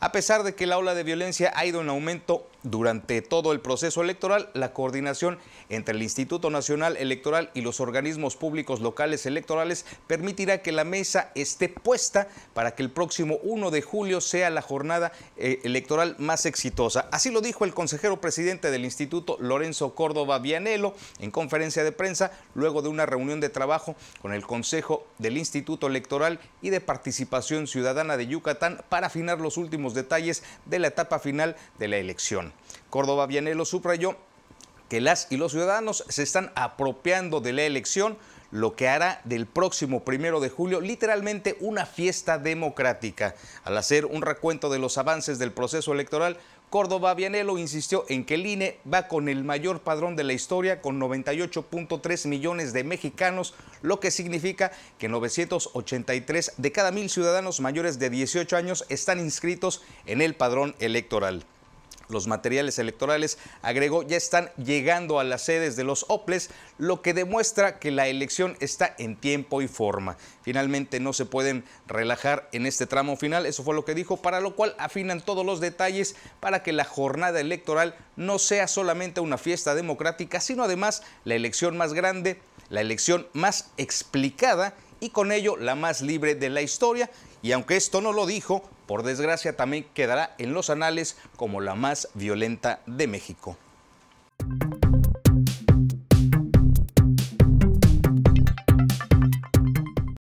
A pesar de que la ola de violencia ha ido en aumento, durante todo el proceso electoral, la coordinación entre el Instituto Nacional Electoral y los organismos públicos locales electorales permitirá que la mesa esté puesta para que el próximo 1 de julio sea la jornada eh, electoral más exitosa. Así lo dijo el consejero presidente del Instituto, Lorenzo Córdoba Vianelo, en conferencia de prensa luego de una reunión de trabajo con el Consejo del Instituto Electoral y de Participación Ciudadana de Yucatán para afinar los últimos detalles de la etapa final de la elección. Córdoba Vianelo subrayó que las y los ciudadanos se están apropiando de la elección, lo que hará del próximo primero de julio literalmente una fiesta democrática. Al hacer un recuento de los avances del proceso electoral, Córdoba Vianelo insistió en que el INE va con el mayor padrón de la historia, con 98.3 millones de mexicanos, lo que significa que 983 de cada mil ciudadanos mayores de 18 años están inscritos en el padrón electoral. Los materiales electorales, agregó, ya están llegando a las sedes de los OPLES, lo que demuestra que la elección está en tiempo y forma. Finalmente no se pueden relajar en este tramo final, eso fue lo que dijo, para lo cual afinan todos los detalles para que la jornada electoral no sea solamente una fiesta democrática, sino además la elección más grande, la elección más explicada y con ello la más libre de la historia. Y aunque esto no lo dijo, por desgracia también quedará en los anales como la más violenta de México.